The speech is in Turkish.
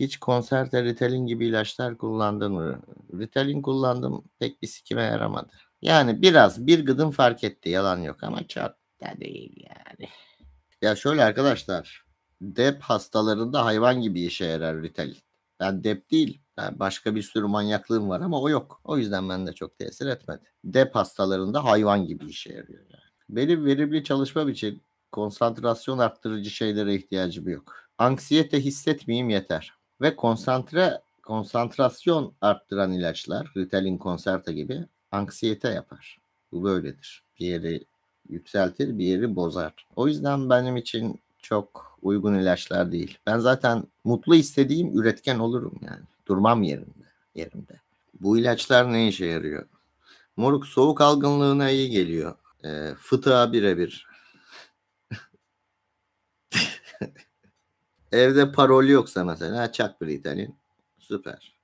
Hiç konserde Ritalin gibi ilaçlar kullandın mı? Ritalin kullandım pek bir sikime yaramadı. Yani biraz bir gıdım fark etti yalan yok ama çok da değil yani. Ya şöyle arkadaşlar dep hastalarında hayvan gibi işe yarar Ritalin. Ben dep değil yani başka bir sürü manyaklığım var ama o yok. O yüzden ben de çok tesir etmedi. Dep hastalarında hayvan gibi işe yarıyor yani. Benim verimli çalışmam için konsantrasyon arttırıcı şeylere ihtiyacım yok. Anksiyete hissetmeyeyim yeter ve konsantre konsantrasyon arttıran ilaçlar Ritalin, Concerta gibi anksiyete yapar. Bu böyledir. Bir yeri yükseltir, bir yeri bozar. O yüzden benim için çok uygun ilaçlar değil. Ben zaten mutlu istediğim üretken olurum yani. Durmam yerinde, yerimde. Bu ilaçlar ne işe yarıyor? Moruk soğuk algınlığına iyi geliyor. E, fıtığa birebir. Evde parol yoksa mesela çak bir İtalyan. Süper.